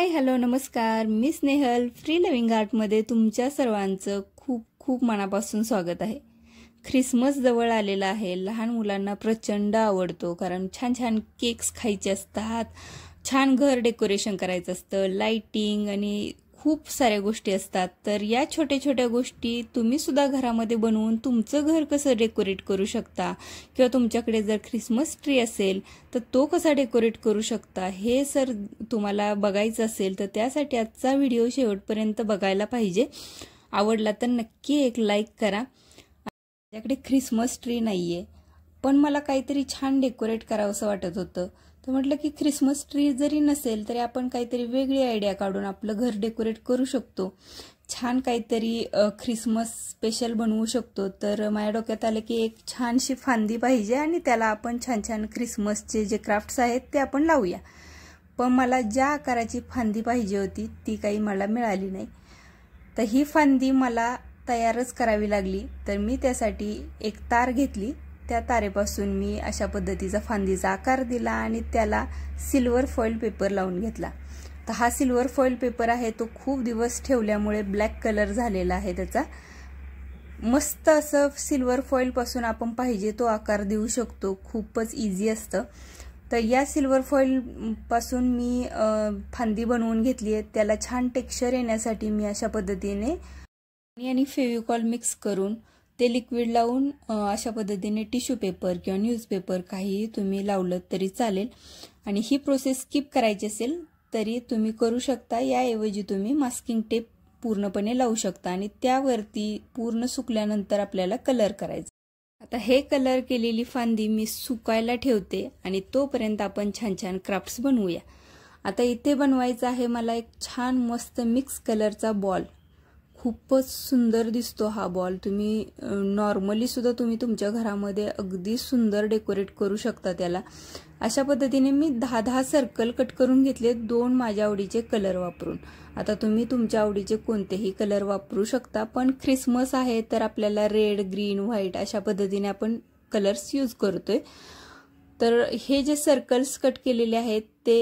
hi hello नमस्कार मी Snehal free living आर्टमध्ये तुमच्या सर्वांचं खूप खूप मनापासून स्वागत आहे ख्रिसमस जवळ आलेला आहे लहान मुलांना प्रचंड आवडतो कारण छान छान केक्स खायचे असतात छान घर डेकोरेशन करायचं असतं लाईटिंग आणि खूप साऱ्या गोष्टी असतात तर या छोट्या छोट्या गोष्टी तुम्ही सुद्धा घरामध्ये बनवून तुमचं घर कसं डेकोरेट करू शकता किंवा तुमच्याकडे जर ख्रिसमस ट्री असेल तर तो कसा डेकोरेट करू शकता हे सर तुम्हाला बघायचं असेल तर त्यासाठी आजचा व्हिडिओ शेवटपर्यंत बघायला पाहिजे आवडला तर नक्की एक लाईक करा माझ्याकडे ख्रिसमस ट्री नाही आहे पण मला काहीतरी छान डेकोरेट करावं असं वाटत होतं तर म्हटलं की ख्रिसमस ट्री जरी नसेल तरी आपण काहीतरी वेगळी आयडिया काढून आपलं घर डेकोरेट करू शकतो छान काहीतरी ख्रिसमस स्पेशल बनवू शकतो तर माझ्या डोक्यात आलं की एक छानशी फांदी पाहिजे आणि त्याला आपण छान छान ख्रिसमसचे जे क्राफ्ट्स आहेत ते आपण लावूया पण मला ज्या आकाराची फांदी पाहिजे होती ती काही मला मिळाली नाही तर ही फांदी मला तयारच करावी लागली तर मी त्यासाठी एक तार घेतली त्या तारेपासून मी अशा पद्धतीचा फांदीचा आकार दिला आणि त्याला सिल्वर फॉईल पेपर लावून घेतला तर हा सिल्वर फॉईल पेपर आहे तो खूप दिवस ठेवल्यामुळे ब्लॅक कलर झालेला आहे त्याचा मस्त असं सिल्वर फॉईलपासून आपण पाहिजे तो आकार देऊ शकतो खूपच इझी असतं तर या सिल्वर फॉईलपासून मी फांदी बनवून घेतली आहे त्याला छान टेक्स्चर येण्यासाठी मी अशा पद्धतीने आणि फेविकॉल मिक्स करून ते लिक्विड लावून अशा पद्धतीने टिश्यू पेपर किंवा न्यूजपेपर काहीही तुम्ही लावलं तरी चालेल आणि ही प्रोसेस स्किप करायची असेल तरी तुम्ही करू शकता याऐवजी तुम्ही मास्किंग टेप पूर्णपणे लावू शकता आणि त्यावरती पूर्ण सुकल्यानंतर आपल्याला कलर करायचा आता हे कलर केलेली फांदी मी सुकायला ठेवते आणि तोपर्यंत आपण छान छान क्राफ्ट्स बनवूया आता इथे बनवायचं आहे मला एक छान मस्त मिक्स कलरचा बॉल खूपच सुंदर दिसतो हा बॉल तुम्ही नॉर्मली सुद्धा तुम्ही तुमच्या घरामध्ये अगदी सुंदर डेकोरेट करू शकता त्याला अशा पद्धतीने मी दहा दहा सर्कल कट करून घेतले दोन माझ्या आवडीचे कलर वापरून आता तुम्ही तुमच्या आवडीचे कोणतेही कलर वापरू शकता पण ख्रिसमस आहे तर आपल्याला रेड ग्रीन व्हाईट अशा पद्धतीने आपण कलर्स यूज करतोय तर हे जे सर्कल्स कट केलेले आहेत ते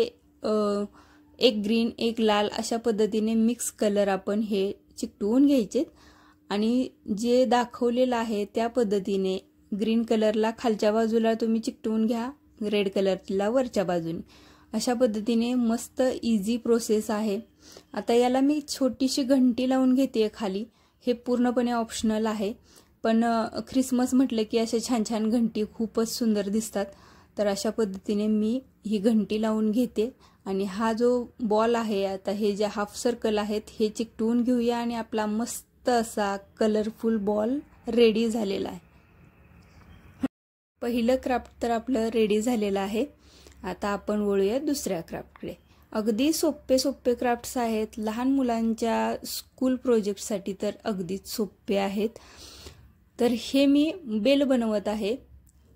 एक ग्रीन एक लाल अशा पद्धतीने मिक्स कलर आपण हे चिकटवून घ्यायचे आणि जे दाखवलेलं आहे त्या पद्धतीने ग्रीन कलरला खालच्या बाजूला तुम्ही चिकटवून घ्या रेड कलरला वरच्या बाजूने अशा पद्धतीने मस्त इझी प्रोसेस आहे आता याला मी छोटीशी घंटी लावून घेते खाली हे पूर्णपणे ऑप्शनल आहे पण ख्रिसमस म्हटलं की अशा छान छान घंटी खूपच सुंदर दिसतात तर अशा पद्धतीने मी ही घंटी लावून घेते आणि हा जो बॉल आहे आता हे जे हाफ सर्कल आहेत हे चिकटवून घेऊया आणि आपला मस्त असा कलरफुल बॉल रेडी झालेला आहे पहिलं क्राफ्ट तर आपलं रेडी झालेलं आहे आता आपण वळूया दुसऱ्या क्राफ्टकडे अगदी सोपे सोपे क्राफ्ट्स आहेत लहान मुलांच्या स्कूल प्रोजेक्टसाठी तर अगदीच सोपे आहेत तर हे मी बेल बनवत आहे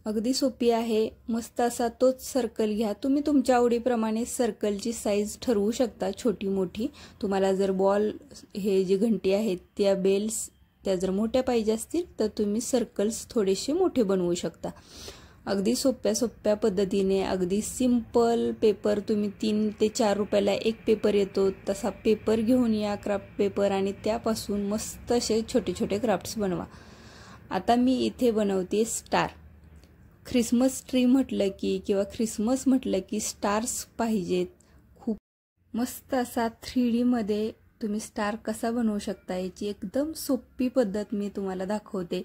अगदी सोपी आहे मस्त असा तोच सर्कल घ्या तुम्ही तुमच्या आवडीप्रमाणे सर्कलची साईज ठरवू शकता छोटी मोठी तुम्हाला जर बॉल हे जे घंटी आहेत त्या बेल्स त्या जर मोठ्या पाहिजे असतील तर तुम्ही सर्कल्स थोडेसे मोठे बनवू शकता अगदी सोप्या सोप्या पद्धतीने अगदी सिम्पल पेपर तुम्ही तीन ते चार रुपयाला एक पेपर येतो तसा पेपर घेऊन या क्राफ्ट पेपर आणि त्यापासून मस्त असे छोटे छोटे क्राफ्ट्स बनवा आता मी इथे बनवते स्टार ख्रिसमस ट्री म्हटलं की किंवा ख्रिसमस म्हटलं की स्टार्स पाहिजेत खूप मस्त असा थ्री डीमध्ये तुम्ही स्टार कसा बनवू शकता याची एकदम सोपी पद्धत मी तुम्हाला दाखवते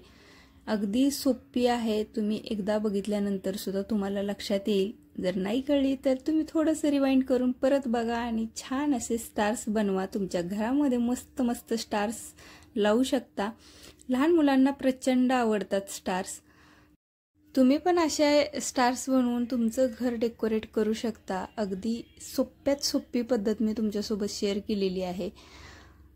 अगदी सोपी आहे तुम्ही एकदा बघितल्यानंतर सुद्धा तुम्हाला लक्षात येईल जर नाही कळली तर तुम्ही थोडंसं रिवाइंड करून परत बघा आणि छान असे स्टार्स बनवा तुमच्या घरामध्ये मस्त मस्त स्टार्स लावू शकता लहान मुलांना प्रचंड आवडतात स्टार्स तुम्ही पण अशा स्टार्स बनवून तुमचं घर डेकोरेट करू शकता अगदी सोप्यात सोपी पद्धत मी तुमच्यासोबत शेअर केलेली आहे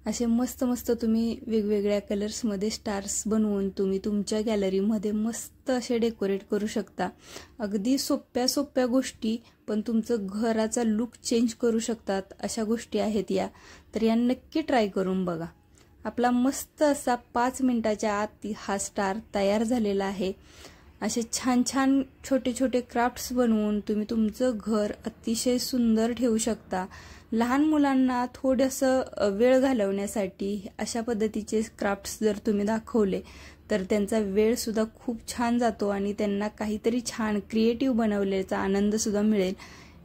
असे मस्त मस्त तुम्ही वेगवेगळ्या कलर्समध्ये स्टार्स बनवून तुम्ही तुमच्या गॅलरीमध्ये मस्त असे डेकोरेट करू शकता अगदी सोप्या सोप्या गोष्टी पण तुमचं घराचा लुक चेंज करू शकतात अशा गोष्टी आहेत या तर या नक्की ट्राय करून बघा आपला मस्त असा पाच मिनटाच्या आत हा स्टार तयार झालेला आहे असे छान छान छोटे छोटे क्राफ्ट्स बनवून तुम्ही तुमचं घर अतिशय सुंदर ठेवू शकता लहान मुलांना थोडंसं वेळ घालवण्यासाठी अशा पद्धतीचे क्राफ्ट्स जर तुम्ही दाखवले तर त्यांचा वेळसुद्धा खूप छान जातो आणि त्यांना काहीतरी छान क्रिएटिव्ह बनवल्याचा आनंदसुद्धा मिळेल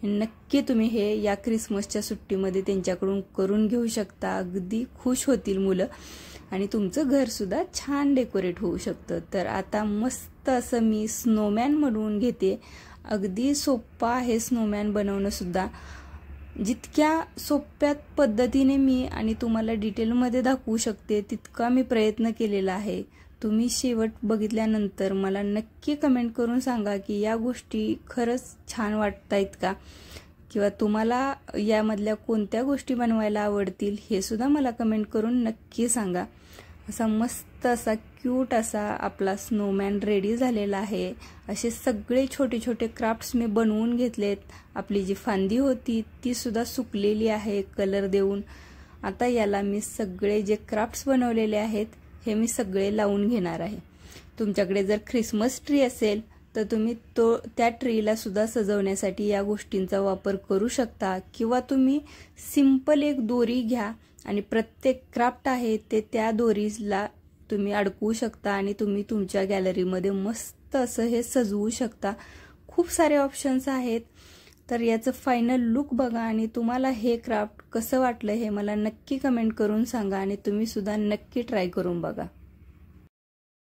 नक्की तुम्ही हे या क्रिसमसच्या सुट्टीमध्ये त्यांच्याकडून करून घेऊ शकता अगदी खुश होतील मुलं आणि तुमचं घरसुद्धा छान डेकोरेट होऊ शकतं तर आता मस्त असं मी स्नोमॅन म्हणून घेते अगदी सोप्पा आहे स्नोमॅन बनवणंसुद्धा जितक्या सोप्या पद्धतीने मी आणि तुम्हाला डिटेलमध्ये दाखवू शकते तितका मी प्रयत्न केलेला आहे तुम्ही शेवट बघितल्यानंतर मला नक्की कमेंट करून सांगा की या गोष्टी खरंच छान वाटत आहेत का किंवा तुम्हाला यामधल्या कोणत्या गोष्टी बनवायला आवडतील हे सुद्धा मला कमेंट करून नक्की सांगा असा मस्त असा क्यूट असा आपला स्नोमॅन रेडी झालेला आहे असे सगळे छोटे छोटे क्राफ्ट्स मी बनवून घेतलेत आपली जी फांदी होती ती सुद्धा सुकलेली आहे कलर देऊन आता याला मी सगळे जे क्राफ्ट्स बनवलेले आहेत हे मी सगळे लावून घेणार आहे तुमच्याकडे जर ख्रिसमस ट्री असेल तर तुम्ही तो त्या ट्रीलासुद्धा सजवण्यासाठी या गोष्टींचा वापर करू शकता किंवा तुम्ही सिंपल एक दोरी घ्या आणि प्रत्येक क्राफ्ट आहे ते त्या दोरीला तुम्ही अडकवू शकता आणि तुम्ही तुमच्या गॅलरीमध्ये मस्त असं हे सजवू शकता खूप सारे ऑप्शन्स आहेत तर याचं फायनल लुक बघा आणि तुम्हाला हे क्राफ्ट कसं वाटलं हे मला नक्की कमेंट करून सांगा आणि तुम्हीसुद्धा नक्की ट्राय करून बघा